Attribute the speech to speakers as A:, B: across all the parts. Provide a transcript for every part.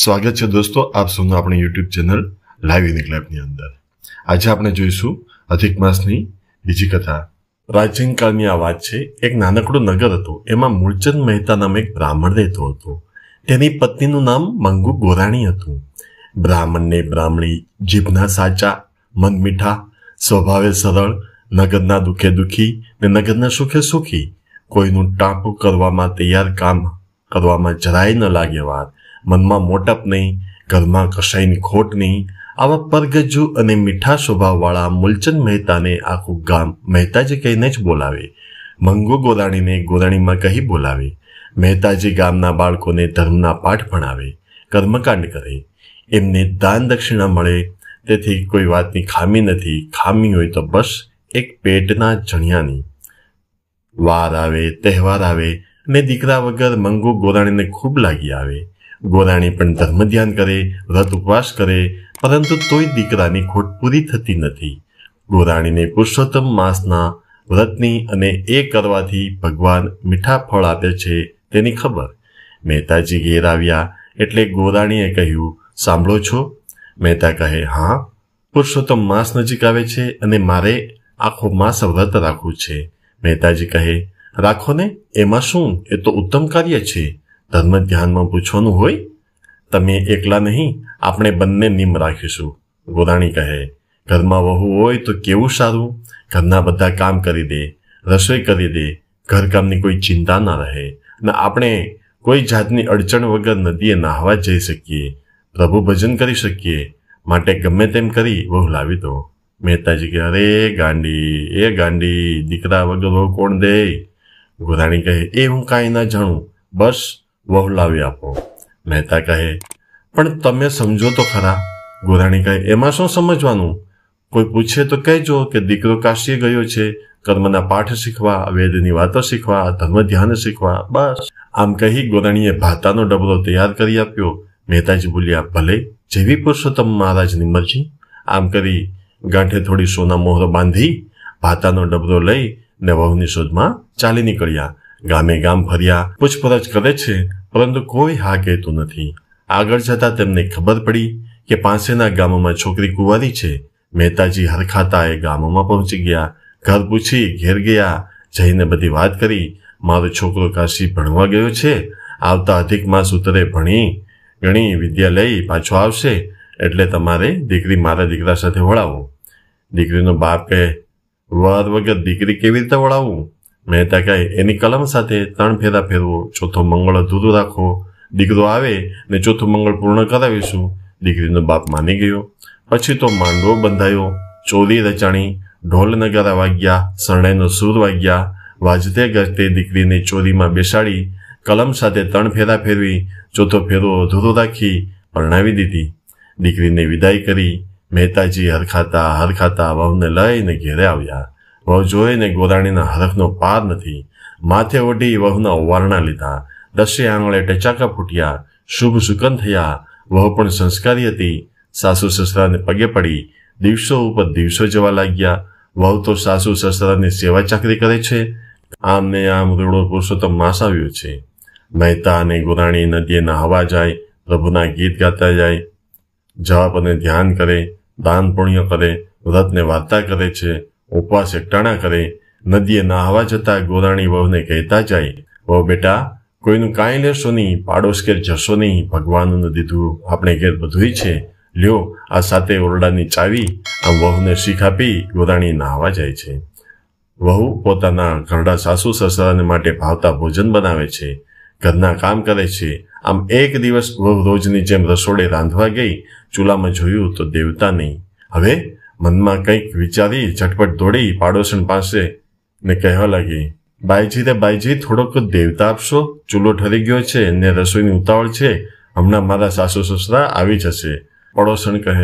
A: સ્વાગત છે દોસ્તો આપ સૌનું આપણી યુટ્યુબ ચેનલ લાઈવ ઇન ક્લેબની અંદર આજે આપણે જોઈશું અધિક માસની બીજી કથા પ્રાચીનકાળની આ વાત છે એક નાનકડું નગર હતું એમાં મૂળચંદ મહેતા નામે એક બ્રાહ્મણ રહેતો હતો તેની પત્નીનું નામ મંગુ ગોરાણી હતું બ્રાહ્મણને બ્રાહ્મણી જીભના સાચા મન મીઠા સ્વભાવે સરળ નગરના દુઃખે દુઃખી ને નગરના સુખે સુખી કોઈનું ટાંકું કરવામાં તૈયાર કામ કરવામાં જરાય ન લાગે વાત મનમાં મોટપ નહીં ઘરમાં કશાયની ખોટ નહીં આવા પરગજ્જુ અને મીઠા સ્વભાવવાળા મૂલચંદ મહેતાને આખું ગામ મહેતાજી કહીને જ બોલાવે મંગુ ગોરાણીને ગોરાણીમાં કહી બોલાવે મહેતાજી ગામના બાળકોને ધર્મના પાઠ ભણાવે કર્મકાંડ કરે એમને દાન દક્ષિણા મળે તેથી કોઈ વાતની ખામી નથી ખામી હોય તો બસ એક પેટના જણિયાની વાર આવે તહેવાર આવે ને દીકરા વગર મંગુ ગોરાણીને ખૂબ લાગી આવે ગોરાણી પણ ધર્મ ધ્યાન કરે વ્રત ઉપવાસ કરે પરંતુ તોય દીકરાની ખોટ પૂરી થતી નથી ગોરાણીને પુરુષોત્તમ માસના વ્રતની અને એ કરવાથી ભગવાન મીઠા ફળ આપે છે તેની ખબર મહેતાજી ઘેર આવ્યા એટલે ગોરાણીએ કહ્યું સાંભળો છો મહેતા કહે હા પુરુષોત્તમ માસ નજીક આવે છે અને મારે આખો માસ વ્રત રાખવું છે મહેતાજી કહે રાખો ને એમાં શું એ તો ઉત્તમ કાર્ય છે ધર્મ ધ્યાનમાં પૂછવાનું હોય તમે એકલા નહીં આપણે બંને નિમ રાખીશું ગોદાણી કહે ઘરમાં વહુ હોય તો કેવું સારું ઘરના બધા કામ કરી દે રસોઈ કરી દે ઘરકામની કોઈ ચિંતા ના રહે અને આપણે કોઈ જાતની અડચણ વગર નદીએ નાહવા જઈ શકીએ પ્રભુ ભજન કરી શકીએ માટે ગમે તેમ કરી વહુ લાવી દો મહેતાજી કે અરે ગાંડી એ ગાંડી દીકરા વગર વહુ કોણ દે ગોધાણી કહે એ હું કાંઈ ના જાણું બસ વહુલાવી આપો મહેતા કહે પણ તમે સમજો તો ખરા ગોરાણી કહે એમાં શું સમજવાનું કોઈ પૂછે તો કહેજો કે દીકરો કાશીએ ગયો છે કર્મના પાઠ શીખવા વેદની વાતો શીખવા ધર્મ ધ્યાન શીખવા બસ આમ કહી ગોરાણીએ ભાતાનો ડબરો તૈયાર કરી આપ્યો મહેતાજી બોલ્યા ભલે જેવી પુરુષોત્તમ મહારાજની મરજી આમ કરી ગાંઠે થોડી સોના મોહર બાંધી ભાતાનો ડબરો લઈ ને વહુની શોધમાં ચાલી નીકળ્યા ગામે ગામ ફર્યા પૂછપરછ કરે છે પરંતુ કોઈ હા કહેતું નથી આગળ જતાં તેમને ખબર પડી કે પાસેના ગામમાં છોકરી કુંવારી છે મહેતાજી હરખાતા એ ગામમાં પહોંચી ગયા ઘર પૂછી ઘેર ગયા જઈને બધી વાત કરી મારો છોકરો કાશી ભણવા ગયો છે આવતા અધિક માસ ઉતરે ભણી ગણી વિદ્યા લઈ પાછો આવશે એટલે તમારે દીકરી મારા દીકરા સાથે વળાવો દીકરીનો બાપ કહે વર વગર દીકરી કેવી રીતે વળાવું મહેતા કહે એની કલમ સાથે ત્રણ ફેરા ફેરવો ચોથો મંગળ અધૂરો રાખો દીકરો આવે ને ચોથું મંગળ પૂર્ણ કરાવીશું દીકરીનો બાપ માની ગયો પછી તો માંડવો બંધાયો ચોરી રચાણી ઢોલ નગારા વાગ્યા શરણાઈનો સૂર વાગ્યા વાજતે ગજતે દીકરીને ચોરીમાં બેસાડી કલમ સાથે ત્રણ ફેરા ફેરવી ચોથો ફેરો અધૂરો રાખી પરણાવી દીધી દીકરીને વિદાય કરી મહેતાજી હરખાતા હરખાતા વહુને લઈને ઘેરે આવ્યા વહુજોઈને ગોદાણીના હરખનો પાર નથી માથે ઓઢી વહુના ઓવારણા લીધા દસે આંગળે ટેચાકા ફૂટ્યા શુભ સુકન થયા વહુ પણ સંસ્કારી હતી સાસુ સસરાને પગે પડી દિવસો ઉપર દિવસો જવા લાગ્યા વહુ તો સાસુ સસરાની સેવા ચાકરી કરે છે આમને આમ રૂડો પુરુષોત્તમ માસ આવ્યો છે મહેતા અને ગોરાણી નદીએ નહાવા જાય પ્રભુના ગીત ગાતા જાય જવાબ અને ધ્યાન કરે દાન પુણ્ય કરે વ્રતને વાર્તા કરે છે ઉપવાસ એકટાણા કરે નદીએ નાહવા જતા ગોરાણી વહુને કહેતા જાય વહુ બેટા કોઈનું કાંઈ લેશો નહીં પાડોશ ઘેર જશો નહીં ભગવાનનું દીધું આપણે ઘેર બધું છે લ્યો આ સાથે ઓરડાની ચાવી આમ વહુને શીખ આપી ગોરાણી નાહવા જાય છે વહુ પોતાના ઘરડા સાસુ સસરાને માટે ભાવતા ભોજન બનાવે છે ઘરના કામ કરે છે આમ એક દિવસ વહુ રોજની જેમ રસોડે રાંધવા ગઈ ચૂલામાં જોયું તો દેવતા નહીં હવે મનમાં કંઈક વિચારી ઝટપટ દોડી પાડોશણ પાસે ને કહેવા લાગી બાઈજી રે બાઈજી થોડોક દેવતા આપશો ચૂલો ઠરી ગયો છે ને રસોઈની ઉતાવળ છે હમણાં મારા સાસુ સસરા આવી જશે પડોશણ કહે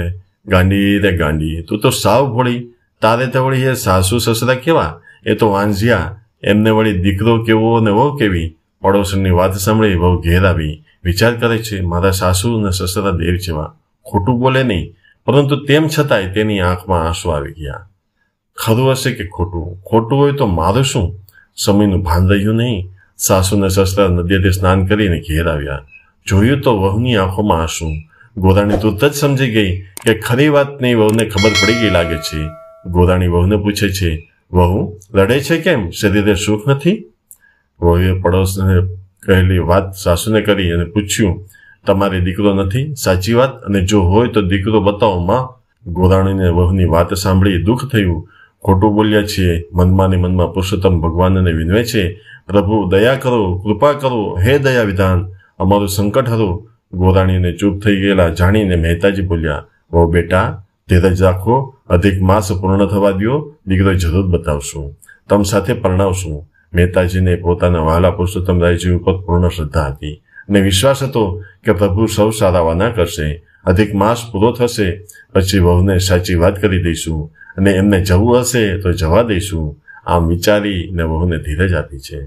A: ગાંડી રે ગાંડી તું તો સાવ ભોળી તારે તો વળી એ સાસુ સસરા કેવા એ તો વાંઝિયા એમને વળી દીકરો કેવો ને વહુ કેવી પડોશણની વાત સાંભળી બહુ ઘેર આવી વિચાર કરે છે મારા સાસુ અને સસરા દેવ જેવા ખોટું બોલે નહીં પરંતુ તેમ છતાંય તેની આંખમાં આંસુ આવી ગયા ખરું હશે કે ખોટું ખોટું હોય તો મારું શું સમયનું ભાન રહ્યું નહીં સાસુને સસરા નદીએ સ્નાન કરીને ઘેર આવ્યા જોયું તો વહુની આંખોમાં આંસુ ગોરાણી તુરત જ સમજી ગઈ કે ખરી વાતની વહુને ખબર પડી ગઈ લાગે છે ગોરાણી વહુને પૂછે છે વહુ લડે છે કેમ શરીરે સુખ નથી વહુએ પડોશને કહેલી વાત સાસુને કરી અને પૂછ્યું તમારે દીકરો નથી સાચી વાત અને જો હોય તો દીકરો બતાવો માં ગોરાણીને વહુની વાત સાંભળી દુઃખ થયું ખોટું બોલ્યા છીએ મનમાં ને મનમાં પુરુષોત્તમ ભગવાનને વિનવે છે પ્રભુ દયા કરો કૃપા કરો હે દયા વિધાન અમારું સંકટ હરો ગોરાણીને ચૂપ થઈ ગયેલા જાણીને મહેતાજી બોલ્યા વો બેટા ધીરજ રાખો અધિક માસ પૂર્ણ થવા દો દીકરો જરૂર બતાવશું તમ સાથે પરણાવશું મહેતાજીને પોતાના વહાલા પુરુષોત્તમ રાયજી ઉપર પૂર્ણ શ્રદ્ધા હતી અને વિશ્વાસ હતો કે પ્રભુ સૌ સારા વાના કરશે અધિક માસ પૂરો થશે પછી વહુને સાચી વાત કરી દઈશું અને એમને જવું હશે તો જવા દઈશું આમ વિચારી ને વહુને ધીરજ આપી છે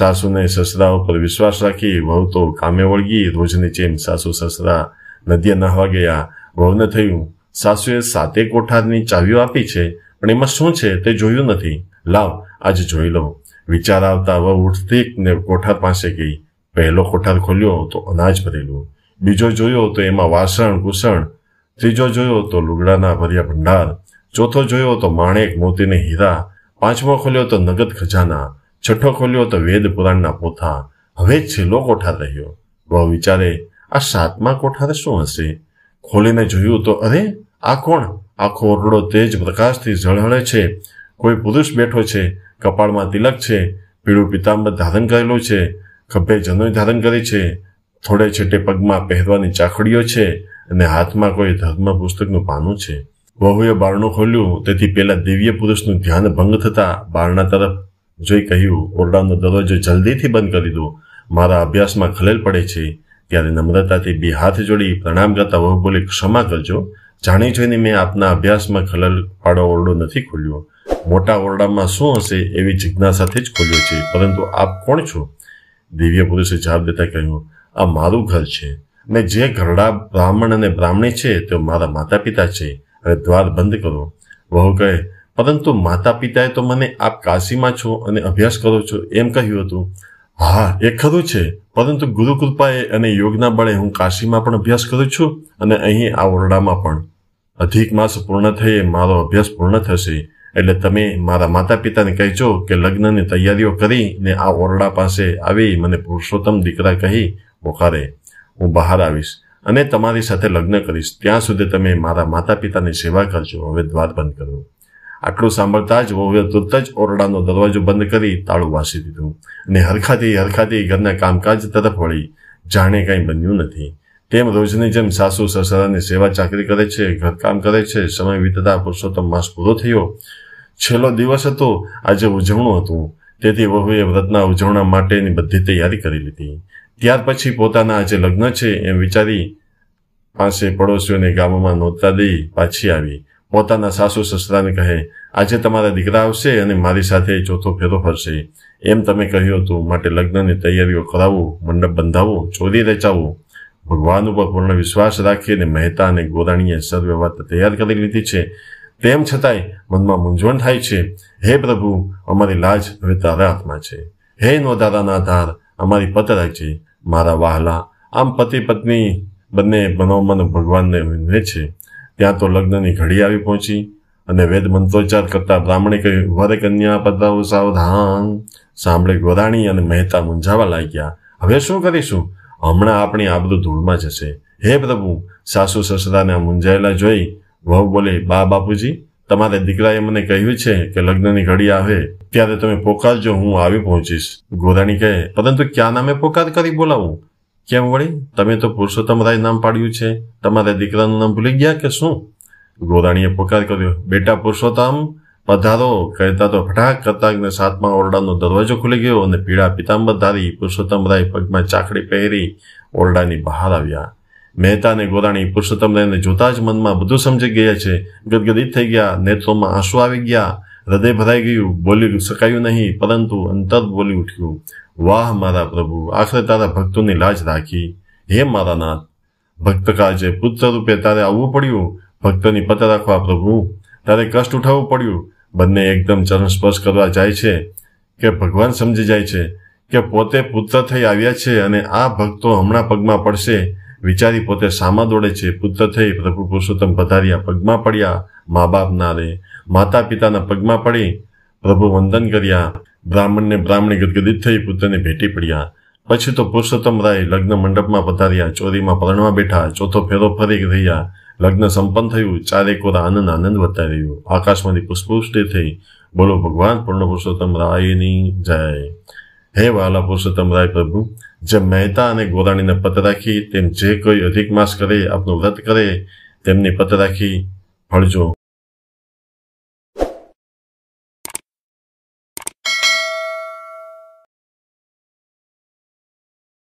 A: સાસુને સસરા ઉપર વિશ્વાસ રાખી વહુ તો કામે વળગી રોજની ચેન સાસુ સસરા નદીએ નાહવા ગયા વહુને થયું સાસુએ સાતે કોઠારની ચાવીઓ આપી છે પણ એમાં શું છે તે જોયું નથી લાવ આજે જોઈ લો વિચાર આવતા વહુ ઉઠતી ને કોઠાર પાસે ગઈ પહેલો કોઠાર ખોલ્યો તો અનાજ ભરેલું બીજો જોયો તો એમાં વાસણ કુસણ ત્રીજો જોયો તો લુગડાના ભર્યા ભંડાર ચોથો જોયો તો માણેક મોતીને હીરા પાંચમો ખોલ્યો તો નગદ ખજાના છઠ્ઠો ખોલ્યો તો વેદ પુરાણના પોથા હવે છેલ્લો કોઠાર રહ્યો બહુ વિચારે આ સાતમા કોઠાર શું હશે ખોલીને જોયું તો અરે આ કોણ આખો ઓરડો તેજ પ્રકાશથી ઝળહળે છે કોઈ પુરુષ બેઠો છે કપાળમાં તિલક છે પીળું પિતાંબર ધારણ કરેલું છે ખભે જનોઈ ધારણ કરી છે થોડે છેટે પગમાં પહેરવાની ચાખડીઓ છે અને હાથમાં કોઈ ધર્મ પુસ્તકનું પાનું છે વહુએ બારણું ખોલ્યું તેથી પેલા દિવ્ય પુરુષનું ધ્યાન ભંગ થતા બારણા તરફ જોઈ કહ્યું ઓરડાનો દરવાજો જલ્દીથી બંધ કરી દો મારા અભ્યાસમાં ખલેલ પડે છે ત્યારે નમ્રતાથી બે હાથ જોડી પ્રણામ કરતા વહુ બોલી ક્ષમા કરજો જાણી જોઈને મેં આપના અભ્યાસમાં ખલેલ પાડો ઓરડો નથી ખોલ્યો મોટા ઓરડામાં શું હશે એવી જિજ્ઞાસાથી જ ખોલ્યો છે પરંતુ આપ કોણ છો દિવ્ય પુરુષે જવાબ દેતા કહ્યું આ મારું ઘર છે ને જે ઘરડા બ્રાહ્મણ અને બ્રાહ્મણી છે તે મારા માતા પિતા છે અને દ્વાર બંધ કરો વહુ કહે પરંતુ માતા પિતાએ તો મને આપ કાશીમાં છો અને અભ્યાસ કરો છો એમ કહ્યું હતું હા એ ખરું છે પરંતુ ગુરુકૃપાએ અને યોગના બળે હું કાશીમાં પણ અભ્યાસ કરું છું અને અહીં આ ઓરડામાં પણ અધિક માસ પૂર્ણ થઈએ મારો અભ્યાસ પૂર્ણ થશે એટલે તમે મારા માતા પિતાને કહેજો કે લગ્નની તૈયારીઓ કરી ને આ ઓરડા પાસે આવી મને પુરુષોત્તમ દીકરા કહી બોખારે હું બહાર આવીશ અને તમારી સાથે લગ્ન કરીશ ત્યાં સુધી તમે મારા માતા પિતાની સેવા કરજો હવે દ્વાર બંધ કરો આટલું સાંભળતા જ વહુએ તુરત જ ઓરડાનો દરવાજો બંધ કરી તાળું વાસી દીધું અને હરખાથી હરખાથી ઘરના કામકાજ તરફ વળી જાણે કાંઈ બન્યું નથી તેમ રોજની જેમ સાસુ સસરાની સેવા ચાકરી કરે છે ઘરકામ કરે છે સમય વીતતા પુરુષોત્તમ માસ પૂરો થયો છેલ્લો દિવસ હતો આજે ઉજવણું હતું તેથી વહુએ વ્રતના ઉજવણા માટેની બધી તૈયારી કરી લીધી ત્યાર પછી પોતાના આજે લગ્ન છે એમ વિચારી પાસે પડોશીઓને ગામોમાં નોતા દઈ પાછી આવી પોતાના સાસુ સસરાને કહે આજે તમારા દીકરા આવશે અને મારી સાથે ચોથો ફેરો ફરશે એમ તમે કહ્યું હતું માટે લગ્નની તૈયારીઓ કરાવવું મંડપ બંધાવવું ચોરી રચાવવું ભગવાન ઉપર પૂર્ણ વિશ્વાસ રાખી અને મહેતા અને ગોરાણીએ સદવ્યવહાર તૈયાર કરી લીધી છે તેમ છતાંય મનમાં મૂંઝવણ થાય છે હે પ્રભુ અમારી લાજ હવે તારા હાથમાં છે હે નોધારાના ધાર અમારી પત રાખજે મારા વાહલા આમ પતિ પત્ની બંને મનોમન ભગવાનને વિનવે છે ત્યાં તો લગ્નની ઘડી આવી પહોંચી અને વેદ મંત્રોચ્ચાર કરતા બ્રાહ્મણે કહ્યું વર કન્યા પતાવો સાવધાન સાંભળે ગોરાણી અને મહેતા મૂંઝાવા લાગ્યા હવે શું કરીશું હમણાં આપણી આ ધૂળમાં જશે હે પ્રભુ સાસુ સસરાને મૂંઝાયેલા જોઈ વહુ બોલે બા બાપુજી તમારે દીકરાએ મને કહ્યું છે કે લગ્નની ઘડી આવે ત્યારે તમે પોકારજો હું આવી પહોંચીશ ગોરાણી કહે પરંતુ ક્યાં નામે પોકાર કરી બોલાવું કેમ વળી તમે તો પુરુષોત્તમ રાય નામ પાડ્યું છે તમારા દીકરાનું નામ ભૂલી ગયા કે શું ગોરાણીએ પોકાર કર્યો બેટા પુરુષોત્તમ પધારો કહેતા તો ફટાક કરતાકને સાતમા ઓરડાનો દરવાજો ખુલી ગયો અને પીળા પિતાંબરધારી પુરુષોત્તમરાય પગમાં ચાકડી પહેરી ઓરડાની બહાર આવ્યા મહેતા અને ગોરાણી પુરુષોત્તમરાયને જોતા જ મનમાં બધું સમજી ગયા છે ગદગદિત થઈ ગયા નેત્રોમાં આંસુ આવી ગયા હૃદય ભરાઈ ગયું બોલી શકાયું નહીં પરંતુ અંતર બોલી ઉઠ્યું વાહ મારા પ્રભુ આખરે તારા ભક્તોની લાજ રાખી હે મારા નાથ ભક્ત કાજે પુત્ર રૂપે તારે આવવું પડ્યું ભક્તોની પત રાખવા પ્રભુ ત્યારે કષ્ટ ઉઠાવવું પડ્યું બંને એકદમ ચરણ સ્પર્શ કરવા જાય છે કે ભગવાન સમજી જાય છે કે પોતે પુત્ર થઈ આવ્યા છે અને આ ભક્તો હમણાં પગમાં પડશે વિચારી પોતે સામા દોડે છે પુત્ર થઈ પ્રભુ પુરુષોત્તમ પધાર્યા પગમાં પડ્યા મા બાપના રે માતા પિતાના પગમાં પડી પ્રભુ વંદન કર્યા બ્રાહ્મણને બ્રાહ્મણી ગદગદિત થઈ પુત્રને ભેટી પડ્યા પછી તો પુરુષોત્તમ રાય લગ્ન મંડપમાં પધાર્યા ચોરીમાં પરણવા બેઠા ચોથો ફેરો ફરી રહ્યા લગ્ન સંપન્ન થયું ચારે કોરા આનંદ આનંદ વટાઈ રહ્યું આકાશમાંથી પુષ્પવૃષ્ટિ થઈ બોલો ભગવાન પૂર્ણ પુરુષોત્તમ રાયની જય હે વાલા પુરુષોત્તમ રાય પ્રભુ જેમ મહેતા અને ગોરાણીને પત રાખી તેમ જે કોઈ અધિક માસ કરે આપનું વ્રત કરે તેમની પત રાખી ફળજો